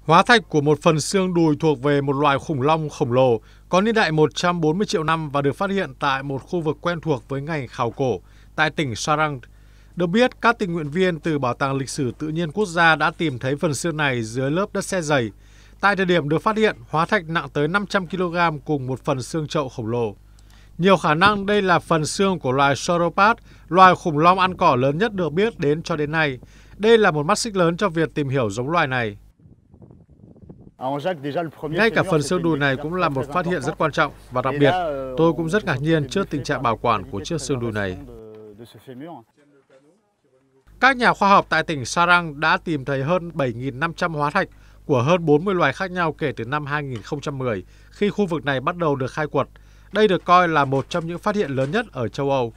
Hóa thạch của một phần xương đùi thuộc về một loài khủng long khổng lồ có niên đại 140 triệu năm và được phát hiện tại một khu vực quen thuộc với ngành khảo cổ tại tỉnh Sarang. Được biết, các tình nguyện viên từ Bảo tàng Lịch sử Tự nhiên Quốc gia đã tìm thấy phần xương này dưới lớp đất xe dày. Tại thời điểm được phát hiện, hóa thạch nặng tới 500 kg cùng một phần xương trậu khổng lồ. Nhiều khả năng đây là phần xương của loài sauropod, loài khủng long ăn cỏ lớn nhất được biết đến cho đến nay. Đây là một mắt xích lớn cho việc tìm hiểu giống loài này. Ngay cả phần xương đùi này cũng là một phát hiện rất quan trọng và đặc biệt, ờ, tôi cũng rất ngạc nhiên trước tình trạng bảo quản của chiếc xương đùi này. Các nhà khoa học tại tỉnh Sarang đã tìm thấy hơn 7.500 hóa thạch của hơn 40 loài khác nhau kể từ năm 2010 khi khu vực này bắt đầu được khai quật. Đây được coi là một trong những phát hiện lớn nhất ở châu Âu.